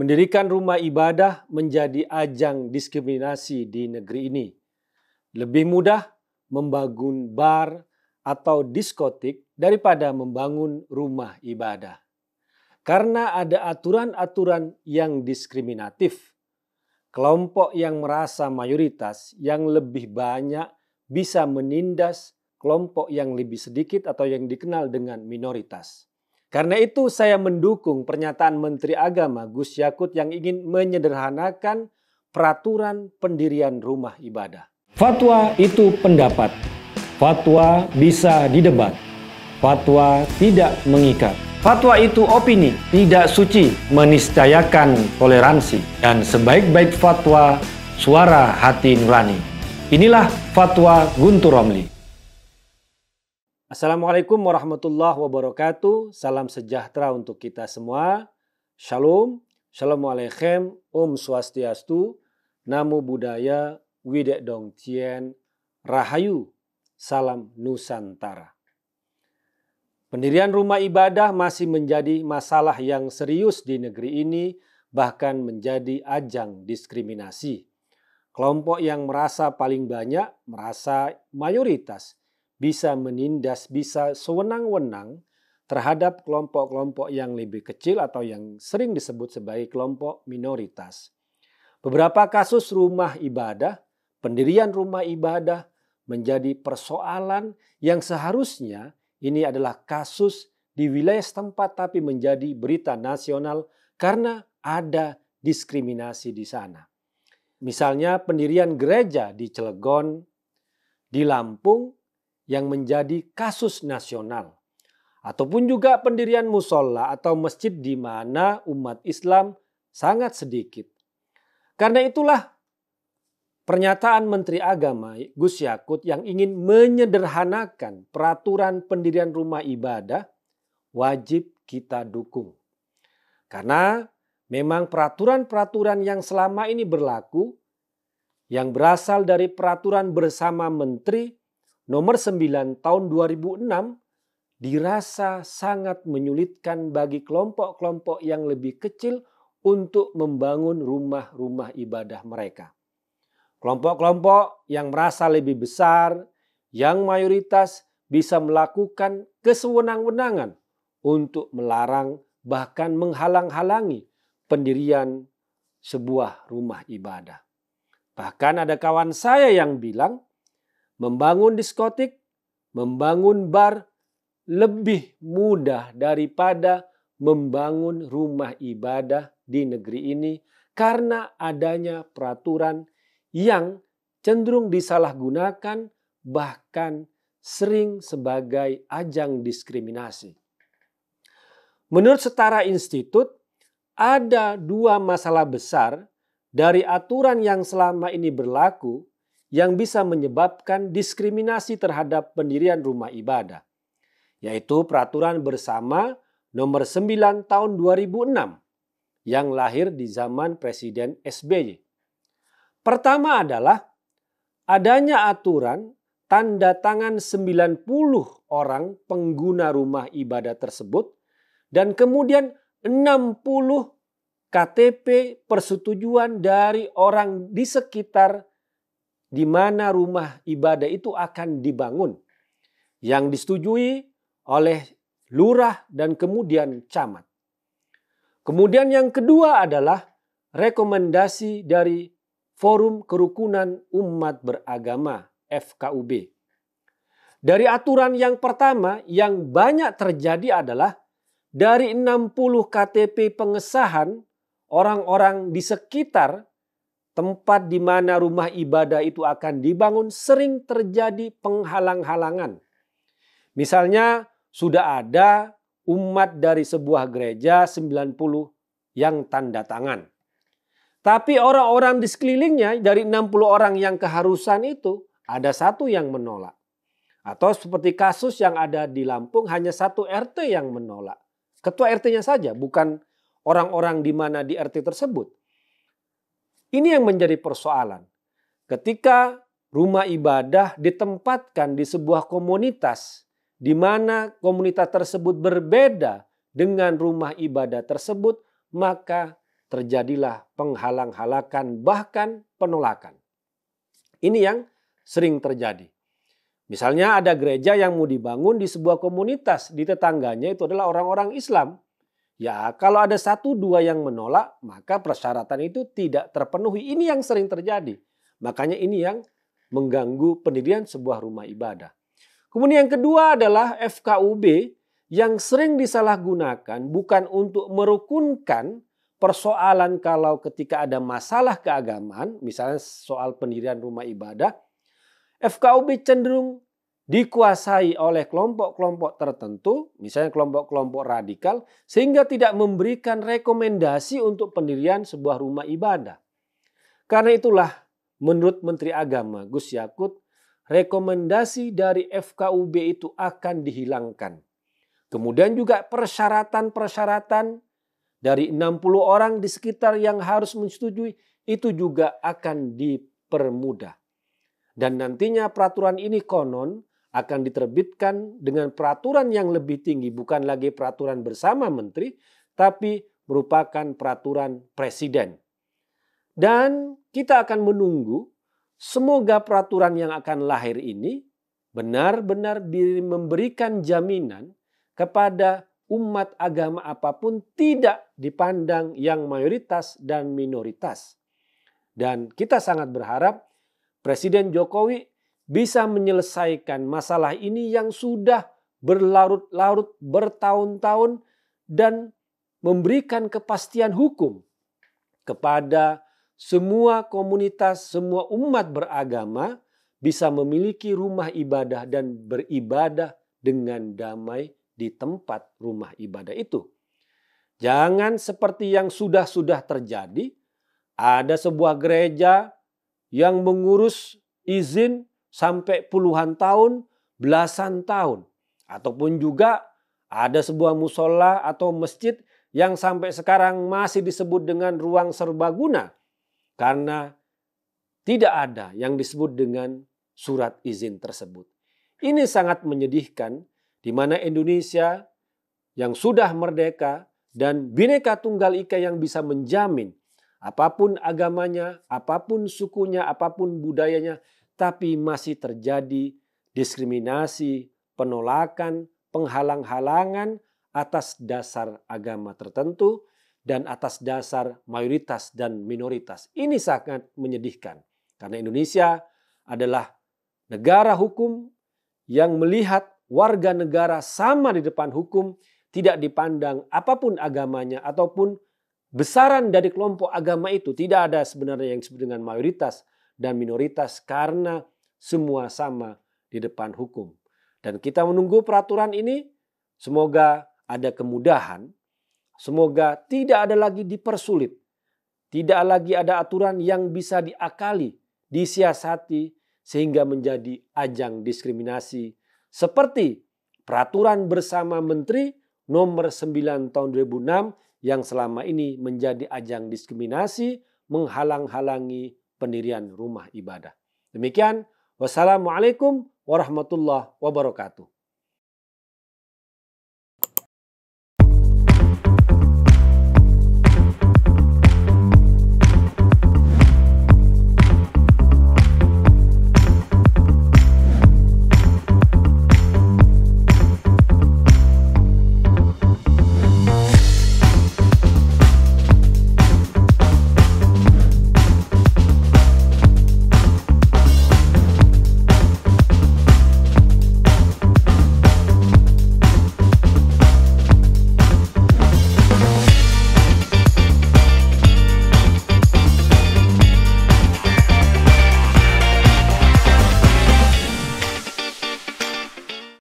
Mendirikan rumah ibadah menjadi ajang diskriminasi di negeri ini. Lebih mudah membangun bar atau diskotik daripada membangun rumah ibadah. Karena ada aturan-aturan yang diskriminatif. Kelompok yang merasa mayoritas yang lebih banyak bisa menindas kelompok yang lebih sedikit atau yang dikenal dengan minoritas. Karena itu saya mendukung pernyataan Menteri Agama Gus Yakut yang ingin menyederhanakan peraturan pendirian rumah ibadah. Fatwa itu pendapat. Fatwa bisa didebat. Fatwa tidak mengikat. Fatwa itu opini, tidak suci, meniscayakan toleransi. Dan sebaik-baik fatwa, suara hati nurani. Inilah fatwa Guntur Romli. Assalamualaikum warahmatullahi wabarakatuh. Salam sejahtera untuk kita semua. Shalom, shalom om swastiastu, namo buddhaya, widek dong cien. rahayu, salam nusantara. Pendirian rumah ibadah masih menjadi masalah yang serius di negeri ini, bahkan menjadi ajang diskriminasi. Kelompok yang merasa paling banyak merasa mayoritas – bisa menindas, bisa sewenang-wenang terhadap kelompok-kelompok yang lebih kecil atau yang sering disebut sebagai kelompok minoritas. Beberapa kasus rumah ibadah, pendirian rumah ibadah menjadi persoalan yang seharusnya ini adalah kasus di wilayah setempat tapi menjadi berita nasional karena ada diskriminasi di sana. Misalnya pendirian gereja di Cilegon, di Lampung yang menjadi kasus nasional. Ataupun juga pendirian musola atau masjid di mana umat Islam sangat sedikit. Karena itulah pernyataan Menteri Agama Gus Yakut yang ingin menyederhanakan peraturan pendirian rumah ibadah wajib kita dukung. Karena memang peraturan-peraturan yang selama ini berlaku yang berasal dari peraturan bersama menteri nomor 9 tahun 2006 dirasa sangat menyulitkan bagi kelompok-kelompok yang lebih kecil untuk membangun rumah-rumah ibadah mereka. Kelompok-kelompok yang merasa lebih besar, yang mayoritas bisa melakukan kesewenang-wenangan untuk melarang bahkan menghalang-halangi pendirian sebuah rumah ibadah. Bahkan ada kawan saya yang bilang membangun diskotik, membangun bar lebih mudah daripada membangun rumah ibadah di negeri ini karena adanya peraturan yang cenderung disalahgunakan bahkan sering sebagai ajang diskriminasi. Menurut Setara Institut, ada dua masalah besar dari aturan yang selama ini berlaku yang bisa menyebabkan diskriminasi terhadap pendirian rumah ibadah, yaitu peraturan bersama nomor 9 tahun 2006 yang lahir di zaman Presiden SBY. Pertama adalah adanya aturan tanda tangan 90 orang pengguna rumah ibadah tersebut dan kemudian 60 KTP persetujuan dari orang di sekitar di mana rumah ibadah itu akan dibangun yang disetujui oleh lurah dan kemudian camat. Kemudian yang kedua adalah rekomendasi dari Forum Kerukunan Umat Beragama FKUB. Dari aturan yang pertama yang banyak terjadi adalah dari 60 KTP pengesahan orang-orang di sekitar tempat di mana rumah ibadah itu akan dibangun sering terjadi penghalang-halangan. Misalnya sudah ada umat dari sebuah gereja 90 yang tanda tangan. Tapi orang-orang di sekelilingnya dari 60 orang yang keharusan itu ada satu yang menolak. Atau seperti kasus yang ada di Lampung hanya satu RT yang menolak. Ketua RT-nya saja bukan orang-orang di mana di RT tersebut. Ini yang menjadi persoalan. Ketika rumah ibadah ditempatkan di sebuah komunitas di mana komunitas tersebut berbeda dengan rumah ibadah tersebut, maka terjadilah penghalang-halakan bahkan penolakan. Ini yang sering terjadi. Misalnya ada gereja yang mau dibangun di sebuah komunitas di tetangganya itu adalah orang-orang Islam. Ya, kalau ada satu dua yang menolak, maka persyaratan itu tidak terpenuhi. Ini yang sering terjadi. Makanya ini yang mengganggu pendirian sebuah rumah ibadah. Kemudian yang kedua adalah FKUB yang sering disalahgunakan bukan untuk merukunkan persoalan kalau ketika ada masalah keagamaan, misalnya soal pendirian rumah ibadah, FKUB cenderung dikuasai oleh kelompok-kelompok tertentu, misalnya kelompok-kelompok radikal, sehingga tidak memberikan rekomendasi untuk pendirian sebuah rumah ibadah. Karena itulah menurut Menteri Agama Gus Yakut, rekomendasi dari FKUB itu akan dihilangkan. Kemudian juga persyaratan-persyaratan dari 60 orang di sekitar yang harus menyetujui itu juga akan dipermudah. Dan nantinya peraturan ini konon akan diterbitkan dengan peraturan yang lebih tinggi, bukan lagi peraturan bersama menteri, tapi merupakan peraturan presiden. Dan kita akan menunggu semoga peraturan yang akan lahir ini benar-benar memberikan jaminan kepada umat agama apapun tidak dipandang yang mayoritas dan minoritas. Dan kita sangat berharap Presiden Jokowi bisa menyelesaikan masalah ini yang sudah berlarut-larut bertahun-tahun dan memberikan kepastian hukum kepada semua komunitas, semua umat beragama bisa memiliki rumah ibadah dan beribadah dengan damai di tempat rumah ibadah itu. Jangan seperti yang sudah-sudah terjadi, ada sebuah gereja yang mengurus izin sampai puluhan tahun, belasan tahun. Ataupun juga ada sebuah musola atau masjid yang sampai sekarang masih disebut dengan ruang serbaguna karena tidak ada yang disebut dengan surat izin tersebut. Ini sangat menyedihkan di mana Indonesia yang sudah merdeka dan bineka Tunggal Ika yang bisa menjamin apapun agamanya, apapun sukunya, apapun budayanya, tapi masih terjadi diskriminasi, penolakan, penghalang-halangan atas dasar agama tertentu dan atas dasar mayoritas dan minoritas. Ini sangat menyedihkan karena Indonesia adalah negara hukum yang melihat warga negara sama di depan hukum, tidak dipandang apapun agamanya ataupun besaran dari kelompok agama itu tidak ada sebenarnya yang disebut dengan mayoritas dan minoritas karena semua sama di depan hukum. Dan kita menunggu peraturan ini semoga ada kemudahan, semoga tidak ada lagi dipersulit, tidak lagi ada aturan yang bisa diakali, disiasati sehingga menjadi ajang diskriminasi seperti peraturan bersama menteri nomor 9 tahun 2006 yang selama ini menjadi ajang diskriminasi, menghalang-halangi pendirian rumah ibadah. Demikian, wassalamualaikum warahmatullahi wabarakatuh.